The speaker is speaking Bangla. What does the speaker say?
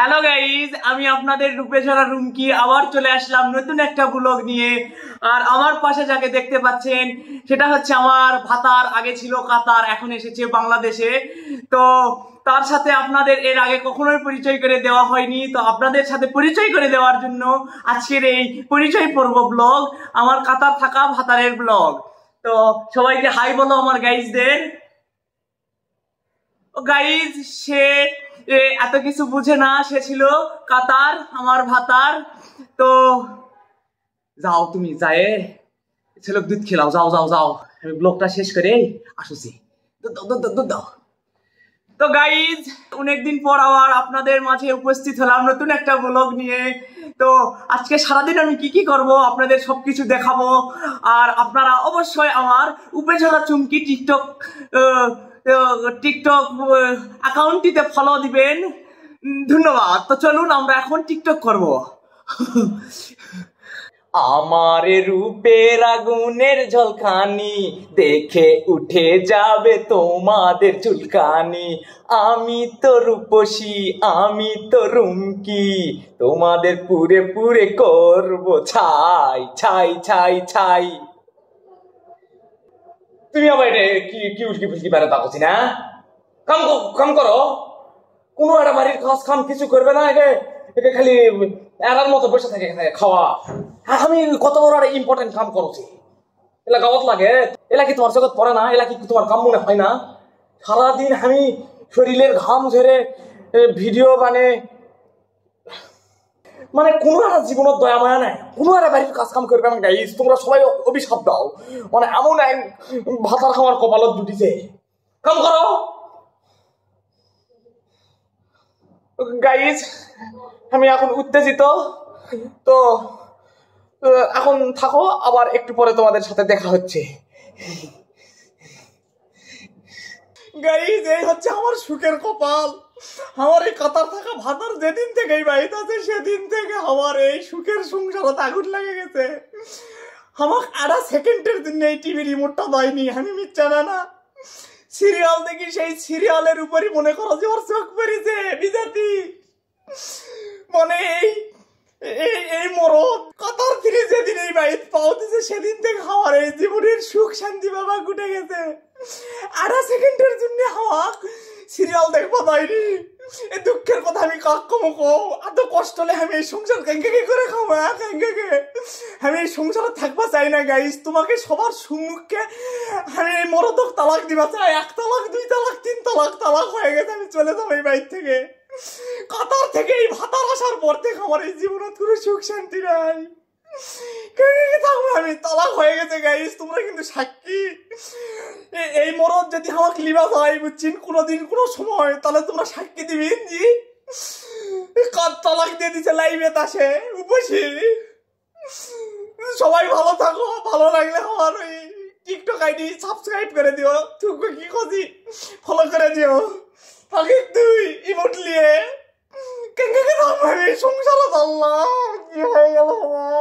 হ্যালো গাইজ আমি আপনাদের রূপেশরা রুমকি আবার চলে আসলাম নতুন একটা ব্লগ নিয়ে আর আমার পাশে যাকে দেখতে পাচ্ছেন সেটা হচ্ছে আমার ভাতার আগে ছিল কাতার এখন এসেছে বাংলাদেশে তো তার সাথে আপনাদের এর আগে কখনোই পরিচয় করে দেওয়া হয়নি তো আপনাদের সাথে পরিচয় করে দেওয়ার জন্য আজকের এই পরিচয় পর্ব ব্লগ আমার কাতার থাকা ভাতারের ব্লগ তো সবাইকে হাই বলো আমার গাইজদের গাইজ সে এত কিছু বুঝে না সে ছিল কাতার আমার ভাতার তো যাও তুমি যায় ছেলে দুধ খেলাও যাও যাও যাও আমি ব্লগটা শেষ করে আসছি তো গাইজ অনেকদিন পর আবার আপনাদের মাঝে উপস্থিত হলাম নতুন একটা ব্লগ নিয়ে তো আজকে সারাদিন আমি কি কি করব আপনাদের সব কিছু দেখাবো আর আপনারা অবশ্যই আমার উপেশালা চুমকি টিকটক টিকটক অ্যাকাউন্টটিতে ফলো দিবেন ধন্যবাদ তো চলুন আমরা এখন টিকটক করব আমার রূপের আগুনের ঝলকানি দেখে উঠে যাবে তোমাদের চুলকানি আমি তো রূপসী আমি তো রুমকি তোমাদের পুরে পুরে করব ছাই ছাই ছাই ছাই তুমি আবার এটা কি কি উস্কি ফুসকি বেড়া করছি না কাম কাম করো কোনো একটা বাড়ির কাজ কাম কিছু করবে না একে একে খালি এরার মতো বসে থাকে খাওয়া হ্যাঁ, আমি কত বড় একটা ইম্পর্টেন্ট কাম করছি এলা গাওয়াত লাগে এলা কি তোমার জগত পড়ে না এলা কি তোমার কাম মনে হয় না সারাদিন আমি শরীরের ঘাম ধরে ভিডিও বানে মানে কোনো একটা জীবনের দয়া মায়া নাই কোনো একটা বাড়ির কাজ কাম করবে আমাকে গাইস তোমরা সবাই অভিশাপ দাও মানে এমন এক ভাতার খাওয়ার কপালত জুটিছে কাম করো গাইজ আমি এখন উত্তেজিত তো এখন থাকো আবার একটু পরে তোমাদের সাথে দেখা হচ্ছে গাইজ এই হচ্ছে আমার সুখের কপাল আমার এই কাতার থাকা ভাতার যেদিন থেকে এই বাড়িতে আছে সেদিন থেকে আমার এই সুখের সংসারত আগুন লেগে গেছে আমার আড়া সেকেন্ডের জন্য এই টিভি রিমোটটা দেয়নি আমি মিথ্যা না না সিরিয়াল দেখি সেই সিরিয়ালের উপরই মনে করো যে ওর চোখ পড়েছে বিজাতি মানে এই এই এই মরদ কাতার ফিরে যেদিন এই বাড়িতে পাওয়া সেদিন থেকে আমার এই জীবনের সুখ শান্তি বাবা গুটে গেছে আধা সেকেন্ডের জন্য হওয়া সিরিয়াল দেখবা বাইরে এ দুঃখের কথা আমি কাকম কো এত কষ্ট হলে আমি এই সংসার কেঙ্গে কে করে খাবো হ্যাঁ কেঙ্কে কে আমি এই সংসারে থাকবো চাই না গাইস তোমাকে সবার সম্মুখে আমি এই মরদক তালাক দিবা চাই এক তালাক দুই তালাক তিন তালাক তালাক হয়ে গেছে আমি চলে যাবো এই বাইর থেকে কাতার থেকে এই ভাতার আসার পর থেকে আমার এই জীবনে কোনো সুখ শান্তি নাই কেঙ্কে থাকবো আমি তালাক হয়ে গেছে গাইস তোমরা কিন্তু সাক্ষী এই মরদ যদি আমার লিবাস হয় বুঝছেন কোনোদিন কোনো সময় তাহলে তোমরা সাক্ষী দিবি জি কত তালাক দিয়ে দিছে লাইভে তাসে উপসি সবাই ভালো থাকো ভালো লাগলে আমার ওই টিকটক আইডি সাবস্ক্রাইব করে দিও তুমি কি খোঁজি ফলো করে দিও আগে তুই ইমোট নিয়ে কেন কেন সংসারে জানলাম কি হয়ে গেল আমার